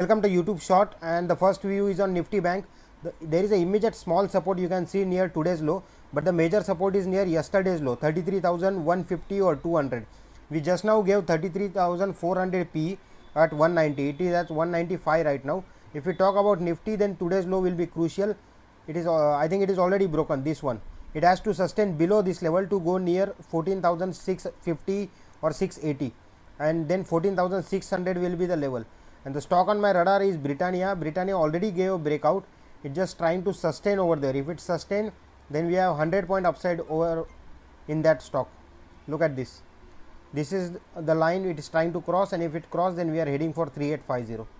Welcome to YouTube short and the first view is on Nifty Bank. The, there is a immediate small support you can see near today's low but the major support is near yesterday's low 33,150 or 200. We just now gave 33,400 P at 190. It is at 195 right now. If we talk about Nifty then today's low will be crucial. It is uh, I think it is already broken this one. It has to sustain below this level to go near 14,650 or 680 and then 14,600 will be the level and the stock on my radar is Britannia. Britannia already gave a breakout. It just trying to sustain over there. If it sustain, then we have 100 point upside over in that stock. Look at this. This is the line it is trying to cross and if it cross then we are heading for 3850.